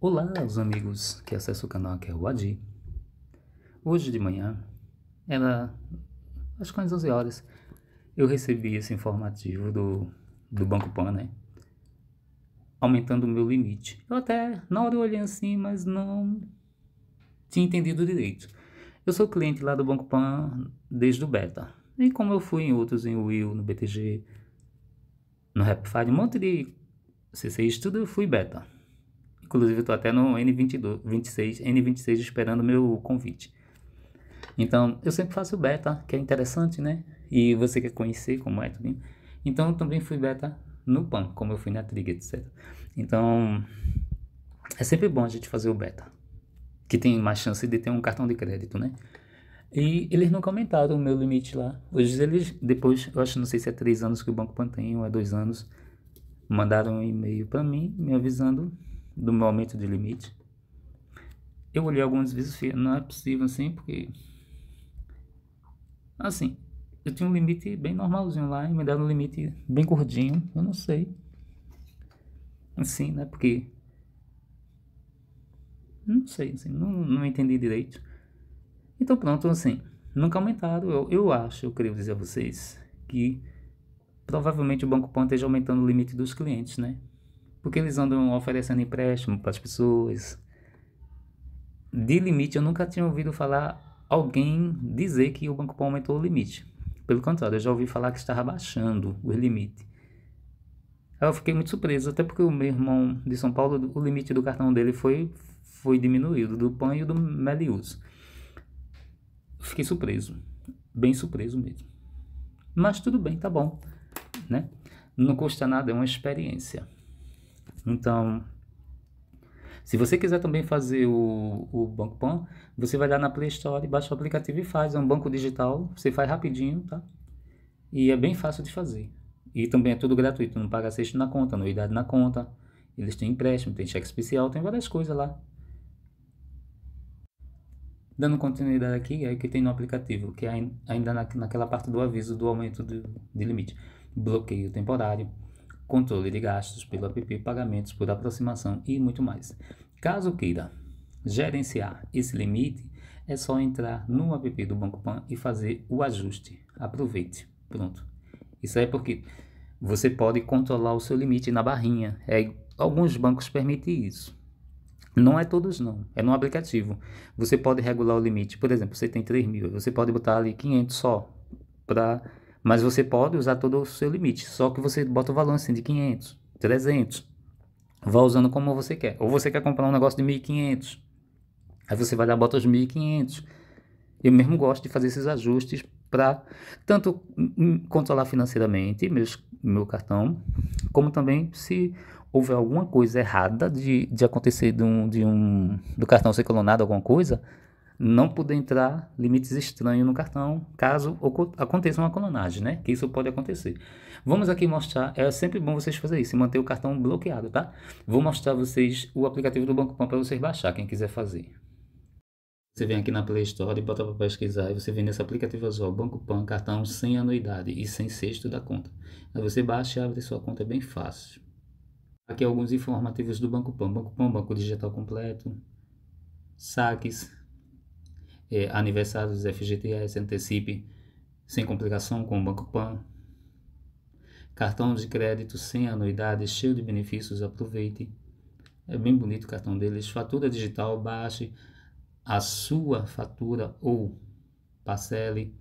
Olá, os amigos que acessam o canal, que é o Adi. Hoje de manhã, era, acho que umas 11 horas, eu recebi esse informativo do, do Banco Pan, né? Aumentando o meu limite. Eu até, na hora eu olhei assim, mas não tinha entendido direito. Eu sou cliente lá do Banco Pan desde o beta. E como eu fui em outros, em Will, no BTG, no Rapify, um monte de CCI tudo eu fui beta. Inclusive, eu até no N22, 26, N26 esperando o meu convite. Então, eu sempre faço beta, que é interessante, né? E você quer conhecer como é tudo. Então, eu também fui beta no PAN, como eu fui na Trigger, etc. Então, é sempre bom a gente fazer o beta, que tem mais chance de ter um cartão de crédito, né? E eles nunca comentaram o meu limite lá. Hoje eles, depois, eu acho, não sei se é três anos que o Banco Pan tem, ou é dois anos, mandaram um e-mail para mim, me avisando do meu aumento de limite. Eu olhei algumas vezes e falei, não é possível assim, porque... Assim, eu tinha um limite bem normalzinho lá e me deram um limite bem gordinho, eu não sei. Assim, né, porque... Não sei, assim, não, não entendi direito. Então pronto, assim, nunca aumentaram. Eu, eu acho, eu queria dizer a vocês, que provavelmente o Banco Pan esteja aumentando o limite dos clientes, né? porque eles andam oferecendo empréstimo para as pessoas. De limite, eu nunca tinha ouvido falar alguém dizer que o Banco Pão aumentou o limite. Pelo contrário, eu já ouvi falar que estava baixando o limite. Eu fiquei muito surpreso, até porque o meu irmão de São Paulo, o limite do cartão dele foi, foi diminuído, do PAN e do Melius. Fiquei surpreso, bem surpreso mesmo. Mas tudo bem, tá bom, né? Não custa nada, é uma experiência. Então, se você quiser também fazer o, o Banco Pan, você vai lá na Play Store, baixa o aplicativo e faz. É um banco digital, você faz rapidinho, tá? E é bem fácil de fazer. E também é tudo gratuito, não paga sexto na conta, anuidade na conta. Eles têm empréstimo, tem cheque especial, tem várias coisas lá. Dando continuidade aqui, é o que tem no aplicativo, que é ainda naquela parte do aviso do aumento de, de limite. Bloqueio temporário controle de gastos pelo app, pagamentos por aproximação e muito mais. Caso queira gerenciar esse limite, é só entrar no app do Banco Pan e fazer o ajuste. Aproveite. Pronto. Isso é porque você pode controlar o seu limite na barrinha. É, alguns bancos permitem isso. Não é todos, não. É no aplicativo. Você pode regular o limite. Por exemplo, você tem 3 mil. Você pode botar ali 500 só para mas você pode usar todo o seu limite, só que você bota o valor assim de 500, 300. Vá usando como você quer. Ou você quer comprar um negócio de 1500. Aí você vai dar bota os 1500. Eu mesmo gosto de fazer esses ajustes para tanto controlar financeiramente meus, meu cartão, como também se houver alguma coisa errada de, de acontecer de um, de um, do cartão ser clonado, alguma coisa, não poder entrar limites estranhos no cartão, caso aconteça uma clonagem, né? Que isso pode acontecer. Vamos aqui mostrar, é sempre bom vocês fazerem isso, manter o cartão bloqueado, tá? Vou mostrar vocês o aplicativo do Banco Pan para vocês baixar, quem quiser fazer. Você vem aqui na Play Store e bota para pesquisar e você vem nesse aplicativo azul, Banco Pan, cartão sem anuidade e sem sexto da conta. Aí você baixa e abre sua conta, é bem fácil. Aqui alguns informativos do Banco Pan, Banco Pan, Banco Digital Completo, saques, eh, aniversários FGTS, antecipe sem complicação com o Banco Pan. Cartão de crédito sem anuidade, cheio de benefícios, aproveite. É bem bonito o cartão deles. Fatura digital, baixe a sua fatura ou parcele.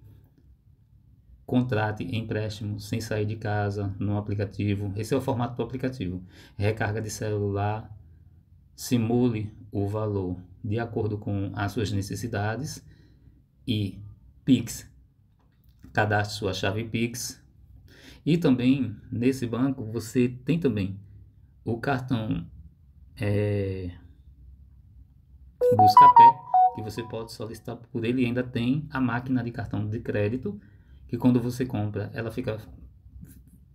Contrate empréstimo sem sair de casa no aplicativo. Esse é o formato do aplicativo. Recarga de celular, simule o valor de acordo com as suas necessidades e Pix. Cadastre sua chave Pix. E também nesse banco você tem também o cartão é, Buscapé, que você pode solicitar por ele. E ainda tem a máquina de cartão de crédito, que quando você compra, ela fica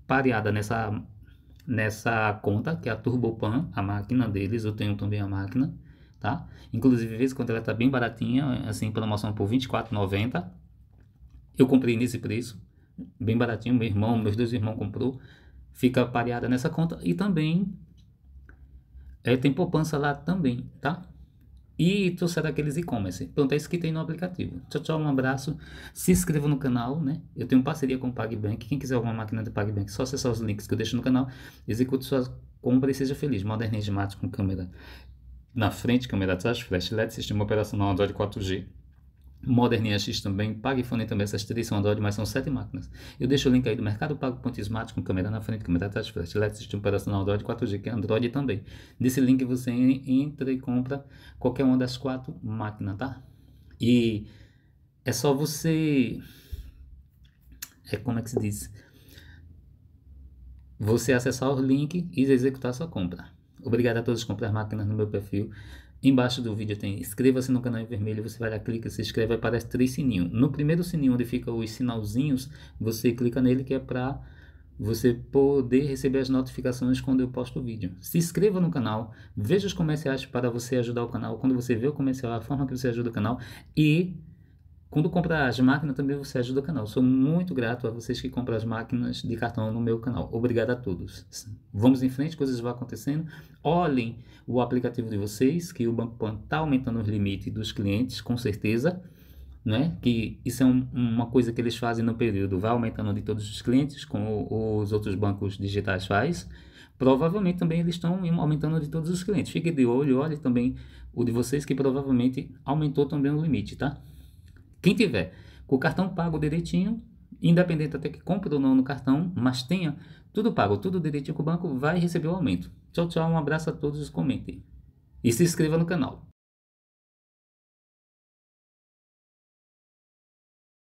pareada nessa nessa conta, que é a Turbopan, a máquina deles, eu tenho também a máquina, tá? Inclusive, esse quando ela tá bem baratinha, assim, promoção por R$24,90. Eu comprei nesse preço, bem baratinho, meu irmão, meus dois irmãos comprou, fica pareada nessa conta e também é, tem poupança lá também, tá? e trouxeram aqueles e-commerce. Pronto, é isso que tem no aplicativo. Tchau, tchau, um abraço. Se inscreva no canal, né? Eu tenho parceria com o PagBank. Quem quiser alguma máquina do PagBank, só acessar os links que eu deixo no canal. Execute suas compras e seja feliz. Modernismo com câmera na frente, câmera atrás, flash LED, sistema operacional Android 4G. Modern EX também, Pagfone também, essas três são Android, mas são sete máquinas. Eu deixo o link aí do Mercado Pago, smart, com câmera na frente, câmera atrás, flash LED, sistema operacional Android 4G, que é Android também. Nesse link você entra e compra qualquer uma das quatro máquinas, tá? E é só você... É como é que se diz? Você acessar o link e executar sua compra. Obrigado a todos por as máquinas no meu perfil. Embaixo do vídeo tem inscreva-se no canal em vermelho, você vai lá, clica, se inscreve, aparece três sininhos. No primeiro sininho onde fica os sinalzinhos, você clica nele que é para você poder receber as notificações quando eu posto o vídeo. Se inscreva no canal, veja os comerciais para você ajudar o canal, quando você vê o comercial, a forma que você ajuda o canal e quando comprar as máquinas, também você ajuda o canal. Sou muito grato a vocês que compram as máquinas de cartão no meu canal. Obrigado a todos. Vamos em frente, coisas vão acontecendo. Olhem o aplicativo de vocês, que o Banco Pan está aumentando os limites dos clientes, com certeza. Né? Que isso é um, uma coisa que eles fazem no período, vai aumentando de todos os clientes, como os outros bancos digitais faz. Provavelmente também eles estão aumentando de todos os clientes. Fique de olho, olhe também o de vocês que provavelmente aumentou também o limite, tá? Quem tiver com o cartão pago direitinho, independente até que compre ou não no cartão, mas tenha tudo pago, tudo direitinho com o banco, vai receber o aumento. Tchau, tchau, um abraço a todos, comentem. E se inscreva no canal.